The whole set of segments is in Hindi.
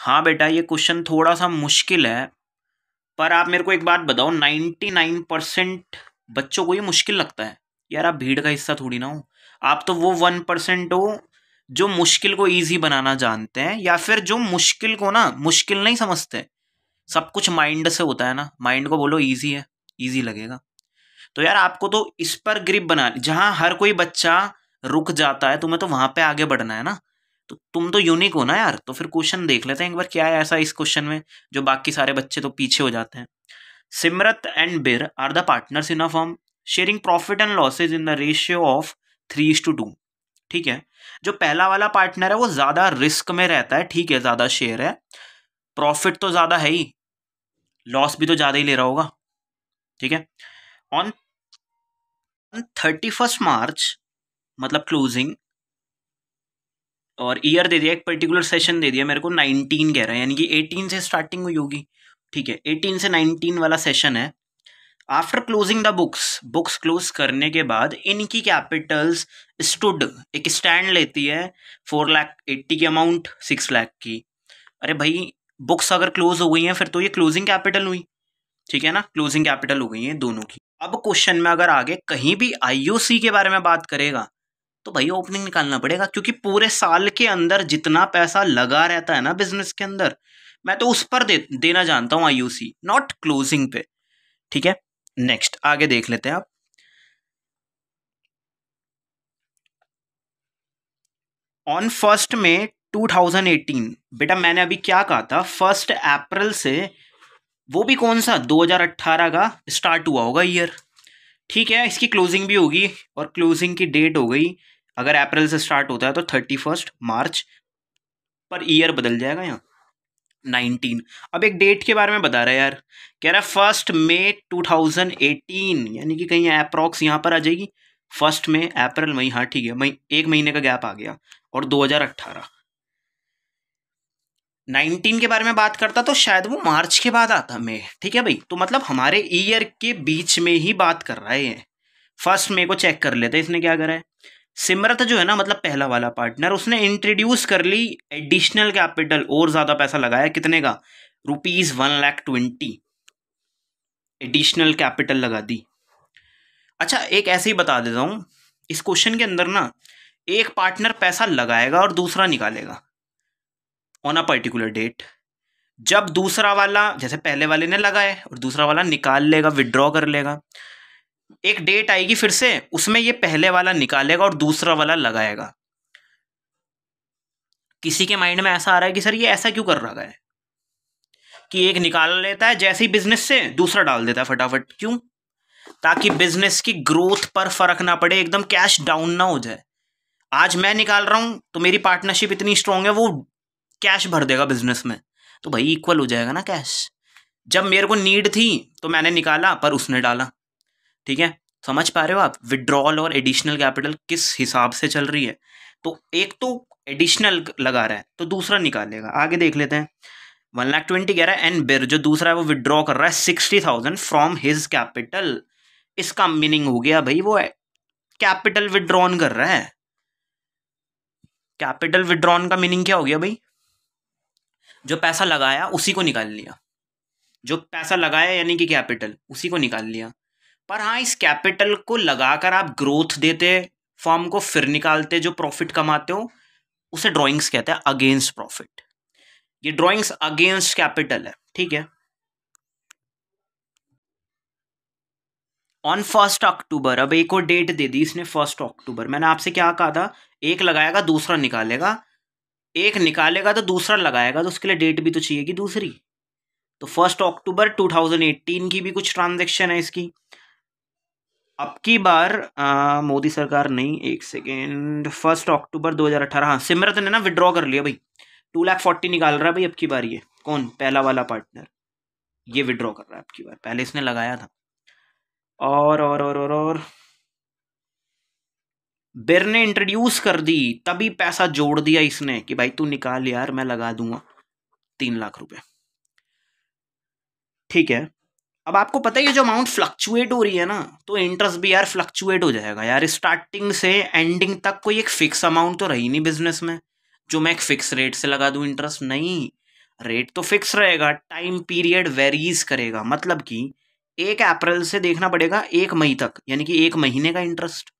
हाँ बेटा ये क्वेश्चन थोड़ा सा मुश्किल है पर आप मेरे को एक बात बताओ नाइन्टी नाइन परसेंट बच्चों को ये मुश्किल लगता है यार आप भीड़ का हिस्सा थोड़ी ना हो आप तो वो वन परसेंट हो जो मुश्किल को ईजी बनाना जानते हैं या फिर जो मुश्किल को ना मुश्किल नहीं समझते सब कुछ माइंड से होता है ना माइंड को बोलो ईजी है ईजी लगेगा तो यार आपको तो इस पर ग्रिप बना जहाँ हर कोई बच्चा रुक जाता है तुम्हें तो वहाँ पे आगे बढ़ना है ना तो तुम तो यूनिक हो ना यार तो फिर क्वेश्चन देख लेते हैं एक बार क्या है ऐसा इस क्वेश्चन में जो बाकी सारे बच्चे तो पीछे हो जाते हैं Simrat and Bir are the partners in a firm sharing profit and losses in the ratio of three to two two है जो पहला वाला पार्टनर है वो ज़्यादा रिस्क में रहता है ठीक है ज़्यादा शेयर है प्रॉफिट तो ज़्यादा है ही लॉस भी तो ज़्यादा ही ले रहा होगा ठीक है ऑन थर्टी फर्स्ट मार्च मतलब क्लोजिंग और ईयर दे दिया एक पर्टिकुलर सेशन दे दिया मेरे को नाइनटीन कह रहा है यानी कि एटीन से स्टार्टिंग हुई होगी ठीक है एटीन से नाइनटीन वाला सेशन है after closing the books books close करने के बाद इनकी कैपिटल्स स्टूड एक स्टैंड लेती है फोर लाख एट्टी की अमाउंट सिक्स लाख की अरे भाई बुक्स अगर क्लोज हो गई हैं फिर तो ये क्लोजिंग कैपिटल हुई ठीक है ना क्लोजिंग कैपिटल हो गई है दोनों की अब क्वेश्चन में अगर आगे कहीं भी आईओसी के बारे में बात करेगा तो भाई ओपनिंग निकालना पड़ेगा क्योंकि पूरे साल के अंदर जितना पैसा लगा रहता है ना बिजनेस के अंदर मैं तो उस पर दे, देना जानता हूँ आई नॉट क्लोजिंग पे ठीक है नेक्स्ट आगे देख लेते हैं आप ऑन फर्स्ट में 2018 बेटा मैंने अभी क्या कहा था फर्स्ट अप्रैल से वो भी कौन सा 2018 का स्टार्ट हुआ होगा ईयर ठीक है इसकी क्लोजिंग भी होगी और क्लोजिंग की डेट हो गई अगर अप्रैल से स्टार्ट होता है तो thirty first March per year बदल जाएगा यहाँ नाइनटीन अब एक डेट के बारे में बता रहा है यार कह रहा है first May two thousand eighteen यानी कि कहीं अप्रॉक्स यहाँ पर आ जाएगी फर्स्ट मे अप्रैल मई हाँ ठीक है मई एक महीने का गैप आ गया और दो हज़ार अट्ठारह नाइनटीन के बारे में बात करता तो शायद वो मार्च के बाद आता मे ठीक है भाई तो मतलब हमारे ईयर के बीच में ही बात कर रहा है फर्स्ट मे को चेक कर लेते इसने क्या करा है सिमरत जो है ना मतलब पहला वाला पार्टनर उसने इंट्रोड्यूस कर ली एडिशनल कैपिटल और ज़्यादा पैसा लगाया कितने का rupees one lakh twenty additional capital लगा दी अच्छा एक ऐसे ही बता देता हूँ इस क्वेश्चन के अंदर ना एक पार्टनर पैसा लगाएगा और दूसरा निकालेगा ऑन अ पर्टिकुलर डेट जब दूसरा वाला जैसे पहले वाले ने लगाए और दूसरा वाला निकाल लेगा विदड्रॉ कर लेगा एक डेट आएगी फिर से उसमें ये पहले वाला निकालेगा और दूसरा वाला लगाएगा किसी के माइंड में ऐसा आ रहा है कि सर ये ऐसा क्यों कर रहा है कि एक निकाल लेता है जैसे ही बिजनेस से दूसरा डाल देता है फटाफट क्यों ताकि बिजनेस की ग्रोथ पर फर्क ना पड़े एकदम कैश डाउन ना हो जाए आज मैं निकाल रहा हूं तो मेरी पार्टनरशिप इतनी स्ट्रांग है वो कैश भर देगा बिजनेस में तो भाई इक्वल हो जाएगा ना कैश जब मेरे को नीड थी तो मैंने निकाला पर उसने डाला ठीक है समझ पा रहे हो आप विड्रॉल और एडिशनल कैपिटल किस हिसाब से चल रही है तो एक तो एडिशनल लगा रहा है तो दूसरा निकालेगा आगे देख लेते हैं वन लाख ट्वेंटी कह रहा है एंड बिर जो दूसरा है वो विड्रॉ कर रहा है sixty thousand from his capital इसका मीनिंग हो गया भाई वो कैपिटल विड्रॉन कर रहा है कैपिटल विड्रॉन का मीनिंग क्या हो गया भाई जो पैसा लगाया उसी को निकाल लिया जो पैसा लगाया यानी कि कैपिटल उसी को निकाल लिया पर हाँ इस कैपिटल को लगाकर आप ग्रोथ देते फॉर्म को फिर निकालते जो प्रॉफिट कमाते हो उसे ड्राइंग्स कहते हैं अगेंस्ट प्रॉफिट ये ड्राइंग्स अगेंस्ट कैपिटल है ठीक है ऑन फर्स्ट अक्टूबर अब एक और डेट दे दी इसने फर्स्ट अक्टूबर मैंने आपसे क्या कहा था एक लगाएगा दूसरा निकालेगा एक निकालेगा तो दूसरा लगाएगा तो उसके लिए डेट भी तो चाहिएगी दूसरी तो फर्स्ट अक्टूबर 2018 की भी कुछ ट्रांजेक्शन है इसकी अब की बार मोदी सरकार नहीं एक सेकेंड फर्स्ट अक्टूबर 2018 हाँ सिमरत ने ना विड्रॉ कर लिया भाई टू लाख फोर्टी निकाल रहा है भाई अब की बार ये कौन पहला वाला पार्टनर ये विड्रॉ कर रहा है अब की बार पहले इसने लगाया था और और और और, और, और बिर ने इंट्रोड्यूस कर दी तभी पैसा जोड़ दिया इसने कि भाई तू निकाल यार मैं लगा दूंगा तीन लाख रुपए ठीक है अब आपको पता है जो अमाउंट फ्लक्चुएट हो रही है ना तो इंटरेस्ट भी यार फ्लक्चुएट हो जाएगा यार स्टार्टिंग से एंडिंग तक कोई एक फिक्स अमाउंट तो रही नहीं बिजनेस में जो मैं एक फिक्स रेट से लगा दू इंटरेस्ट नहीं रेट तो फिक्स रहेगा टाइम पीरियड वेरीज करेगा मतलब कि एक अप्रैल से देखना पड़ेगा एक मई तक यानी कि एक महीने का इंटरेस्ट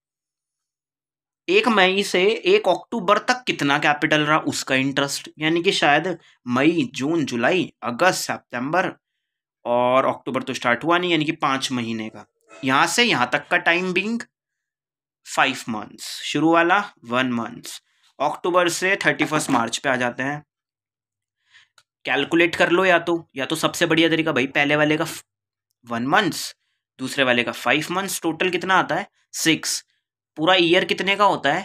एक मई से एक अक्टूबर तक कितना कैपिटल रहा उसका इंटरेस्ट यानी कि शायद मई जून जुलाई अगस्त सितंबर और अक्टूबर तो स्टार्ट हुआ नहीं यानी कि पाँच महीने का यहाँ से यहाँ तक का टाइम बिंग फाइव मंथ्स शुरू वाला वन मंथ्स अक्टूबर से थर्टी फर्स्ट मार्च पे आ जाते हैं कैलकुलेट कर लो या तो या तो सबसे बढ़िया तरीका भाई पहले वाले का वन मंथ्स दूसरे वाले का फाइव मंथ्स टोटल कितना आता है सिक्स पूरा ईयर कितने का होता है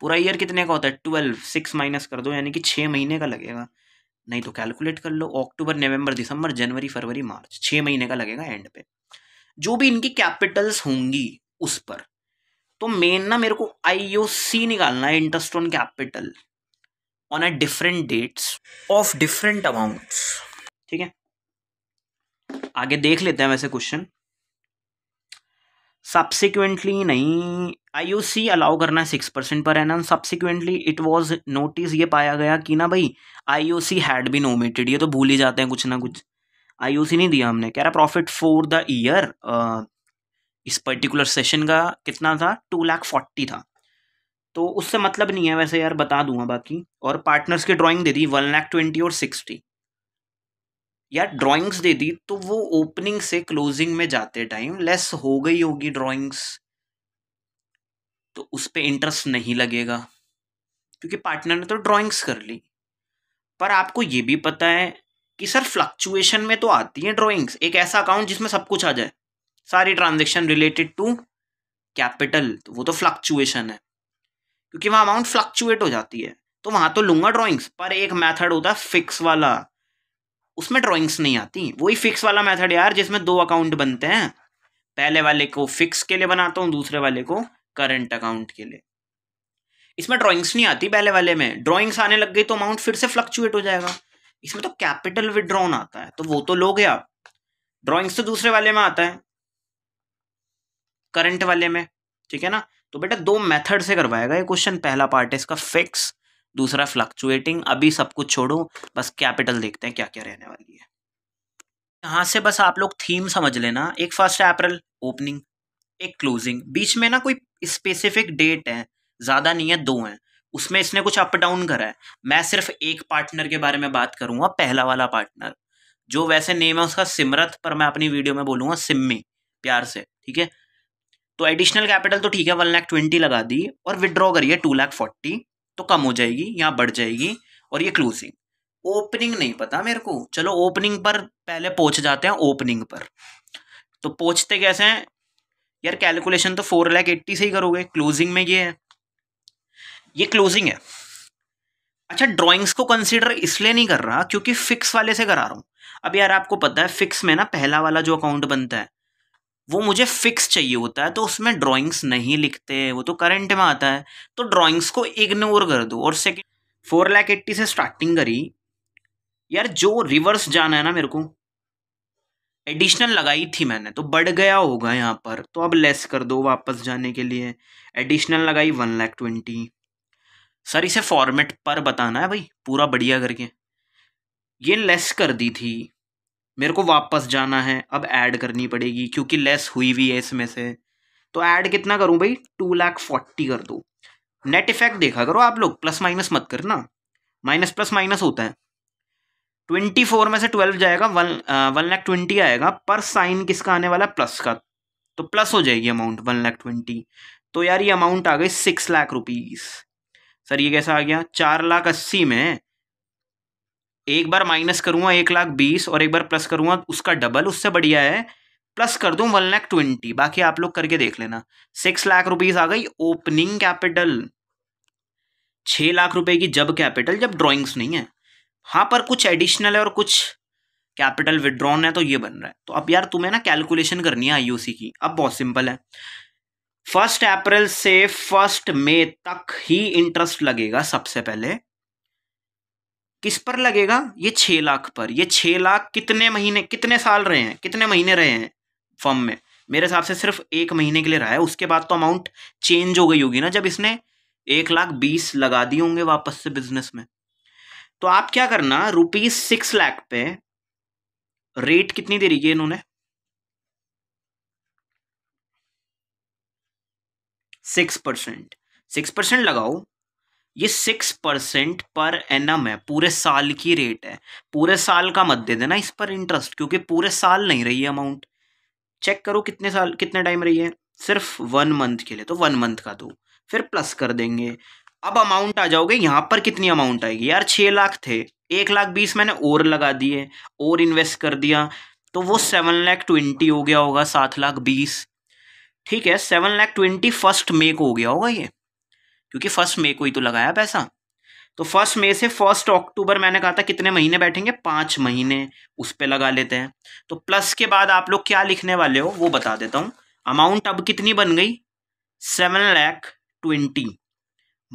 पूरा ईयर कितने का होता है ट्वेल्व सिक्स माइनस कर दो यानी कि छः महीने का लगेगा नहीं तो कैलकुलेट कर लो अक्टूबर नवंबर दिसंबर जनवरी फरवरी मार्च छः महीने का लगेगा एंड पे जो भी इनकी कैपिटल्स होंगी उस पर तो मेन ना मेरे को आईओसी निकालना है interest on capital on a different dates of different amounts ठीक है आगे देख लेते हैं वैसे क्वेश्चन सब्सिक्वेंटली नहीं आई ओ सी अलाउ करना है सिक्स परसेंट पर and subsequently it was notice ये पाया गया कि ना भाई I O C had be omitted ये तो भूल ही जाते हैं कुछ ना कुछ आई ओ सी नहीं दिया हमने कह रहा प्रॉफिट फॉर द ईयर इस पर्टिकुलर सेशन का कितना था टू लाख फोर्टी था तो उससे मतलब नहीं है वैसे यार बता दूंगा बाकी और पार्टनर्स की ड्राइंग दे दी वन लाख ट्वेंटी और सिक्सटी या ड्राइंग्स दे दी तो वो ओपनिंग से क्लोजिंग में जाते टाइम लेस हो गई होगी ड्राइंग्स तो उस पर इंटरेस्ट नहीं लगेगा क्योंकि पार्टनर ने तो ड्राइंग्स कर ली पर आपको ये भी पता है कि सर फ्लक्चुएशन में तो आती है ड्राइंग्स एक ऐसा अकाउंट जिसमें सब कुछ आ जाए सारी ट्रांजेक्शन रिलेटेड टू कैपिटल तो वो तो फ्लक्चुएशन है क्योंकि वहाँ अमाउंट फ्लक्चुएट हो जाती है तो वहाँ तो लूंगा ड्राइंग्स पर एक मेथड होता है फिक्स वाला उसमें ड्रॉइंग्स नहीं आती वही फिक्स वाला मेथड यार जिसमें दो अकाउंट बनते हैं पहले वाले को फिक्स के लिए बनाता हूँ दूसरे वाले को करंट अकाउंट के लिए इसमें ड्रॉइंग्स नहीं आती पहले वाले में ड्रॉइंग्स आने लग गई तो अमाउंट फिर से फ्लक्चुएट हो जाएगा इसमें तो कैपिटल विड्रॉन आता है तो वो तो लोगे आप ड्रॉइंग्स तो दूसरे वाले में आता है करंट वाले में ठीक है ना तो बेटा दो मेथड से करवाएगा ये क्वेश्चन पहला पार्ट है इसका फिक्स दूसरा फ्लक्चुएटिंग अभी सब कुछ छोड़ो बस कैपिटल देखते हैं क्या क्या रहने वाली है यहाँ से बस आप लोग थीम समझ लेना एक फर्स्ट अप्रैल ओपनिंग एक क्लोजिंग बीच में ना कोई स्पेसिफिक डेट है ज़्यादा नहीं है दो हैं उसमें इसने कुछ अप डाउन करा है मैं सिर्फ एक पार्टनर के बारे में बात करूँगा पहला वाला पार्टनर जो वैसे नेम है उसका सिमरत पर मैं अपनी वीडियो में बोलूँगा सिम्मी प्यार से ठीक है तो एडिशनल कैपिटल तो ठीक है वन लाख ट्वेंटी लगा दी और विड्रॉ करिए टू लाख फोर्टी तो कम हो जाएगी यहाँ बढ़ जाएगी और ये क्लोजिंग ओपनिंग नहीं पता मेरे को चलो ओपनिंग पर पहले पहुंच जाते हैं ओपनिंग पर तो पहुंचते कैसे हैं यार कैलकुलेशन तो फोर लैख एट्टी से ही करोगे क्लोजिंग में ये है ये क्लोजिंग है अच्छा ड्राइंग्स को कंसीडर इसलिए नहीं कर रहा क्योंकि फिक्स वाले से करा रहा हूँ अब यार आपको पता है फिक्स में ना पहला वाला जो अकाउंट बनता है वो मुझे फिक्स चाहिए होता है तो उसमें ड्राइंग्स नहीं लिखते वो तो करंट में आता है तो ड्राइंग्स को इग्नोर कर दो और सेकेंड फोर लैख एट्टी से स्टार्टिंग करी यार जो रिवर्स जाना है ना मेरे को एडिशनल लगाई थी मैंने तो बढ़ गया होगा यहाँ पर तो अब लेस कर दो वापस जाने के लिए एडिशनल लगाई वन लैख ट्वेंटी सर इसे फॉर्मेट पर बताना है भाई पूरा बढ़िया करके ये लेस कर दी थी मेरे को वापस जाना है अब ऐड करनी पड़ेगी क्योंकि लेस हुई हुई है इसमें से तो ऐड कितना करूं भाई टू लाख फोर्टी कर दो नेट इफेक्ट देखा करो आप लोग प्लस माइनस मत करना माइनस प्लस माइनस होता है ट्वेंटी फोर में से ट्वेल्व जाएगा वन वन लाख ट्वेंटी आएगा पर साइन किसका आने वाला है प्लस का तो प्लस हो जाएगी अमाउंट वन लाख ट्वेंटी तो यार ये अमाउंट आ गई सिक्स लाख रुपीज़ सर ये कैसा आ गया चार लाख अस्सी में एक बार माइनस करूँगा एक लाख बीस और एक बार प्लस करूँगा उसका डबल उससे बढ़िया है प्लस कर दूँ वन लाख ट्वेंटी बाकी आप लोग करके देख लेना सिक्स लाख रुपीज़ आ गई ओपनिंग कैपिटल छः लाख रुपए की जब कैपिटल जब ड्राइंग्स नहीं है हाँ पर कुछ एडिशनल है और कुछ कैपिटल विड्रॉन है तो ये बन रहा है तो अब यार तुम्हें ना कैलकुलेशन करनी है आईओसी की अब बहुत सिंपल है फर्स्ट अप्रैल से फर्स्ट मई तक ही इंटरेस्ट लगेगा सबसे पहले किस पर लगेगा ये छः लाख पर ये छः लाख कितने महीने कितने साल रहे हैं कितने महीने रहे हैं फॉर्म में मेरे हिसाब से सिर्फ एक महीने के लिए रहा है उसके बाद तो अमाउंट चेंज हो गई होगी ना जब इसने एक लाख बीस लगा दिए होंगे वापस से बिजनेस में तो आप क्या करना रुपीज सिक्स लाख पे रेट कितनी दे रही है इन्होंने सिक्स परसेंट सिक्स परसेंट लगाओ ये सिक्स परसेंट पर एन है पूरे साल की रेट है पूरे साल का मत दे देना इस पर इंटरेस्ट क्योंकि पूरे साल नहीं रही है अमाउंट चेक करो कितने साल कितने टाइम रही है सिर्फ वन मंथ के लिए तो वन मंथ का दो फिर प्लस कर देंगे अब अमाउंट आ जाओगे यहाँ पर कितनी अमाउंट आएगी यार छः लाख थे एक लाख बीस मैंने और लगा दिए और इन्वेस्ट कर दिया तो वो सेवन लाख ट्वेंटी हो गया होगा सात लाख बीस ठीक है seven lakh twenty first May को हो गया होगा ये क्योंकि फर्स्ट मई को ही तो लगाया पैसा तो फर्स्ट मई से फर्स्ट अक्टूबर मैंने कहा था कितने महीने बैठेंगे पाँच महीने उस पर लगा लेते हैं तो प्लस के बाद आप लोग क्या लिखने वाले हो वो बता देता हूँ अमाउंट अब कितनी बन गई seven lakh twenty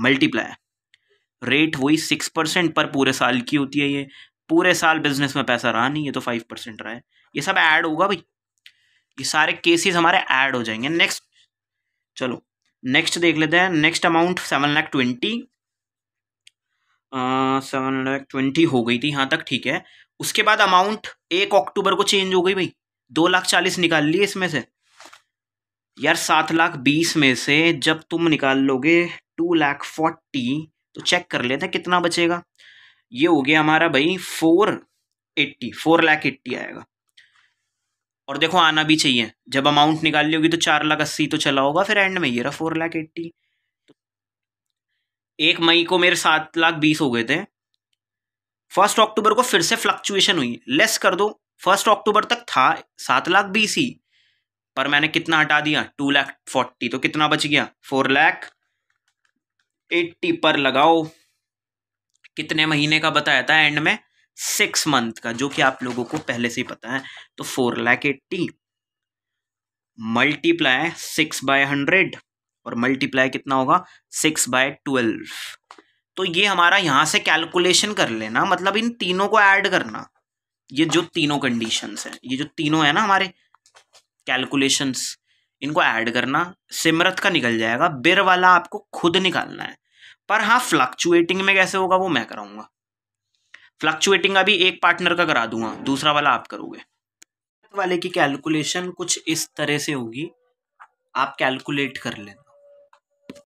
multiply rate वही सिक्स परसेंट पर पूरे साल की होती है ये पूरे साल बिजनेस में पैसा रहा नहीं ये तो फाइव परसेंट रहा है ये सब ऐड होगा भाई ये सारे केसेस हमारे ऐड हो जाएंगे नेक्स्ट चलो नेक्स्ट देख लेते हैं next amount seven lakh twenty seven lakh twenty हो गई थी यहाँ तक ठीक है उसके बाद अमाउंट एक अक्टूबर को चेंज हो गई भाई दो लाख चालीस निकाल लिए इसमें से यार सात लाख बीस में से जब तुम निकाल लोगे टू लाख फोर्टी तो चेक कर लेते हैं कितना बचेगा ये हो गया हमारा भाई four eighty four lakh eighty आएगा और देखो आना भी चाहिए जब अमाउंट ली होगी तो चार लाख अस्सी तो चला होगा फिर एंड में ये रहा फोर लाख एट्टी एक मई को मेरे सात लाख बीस हो गए थे फर्स्ट अक्टूबर को फिर से फ्लक्चुएशन हुई लेस कर दो फर्स्ट अक्टूबर तक था सात लाख बीस ही पर मैंने कितना हटा दिया टू लाख फोर्टी तो कितना बच गया फोर लाख एट्टी पर लगाओ कितने महीने का बताया था एंड में सिक्स मंथ का जो कि आप लोगों को पहले से ही पता है तो four lakh eighty multiply six by hundred और मल्टीप्लाई कितना होगा सिक्स बाय ट्वेल्व तो ये हमारा यहां से कैलकुलेशन कर लेना मतलब इन तीनों को ऐड करना ये जो तीनों कंडीशंस हैं ये जो तीनों है ना हमारे कैलकुलेशंस इनको ऐड करना सिमरत का निकल जाएगा बिर वाला आपको खुद निकालना है पर हाँ फ्लक्चुएटिंग में कैसे होगा वो मैं कराऊंगा फ्लक्चुएटिंग अभी एक पार्टनर का करा दूंगा दूसरा वाला आप करोगे वाले की कैलकुलेशन कुछ इस तरह से होगी आप कैलकुलेट कर लेना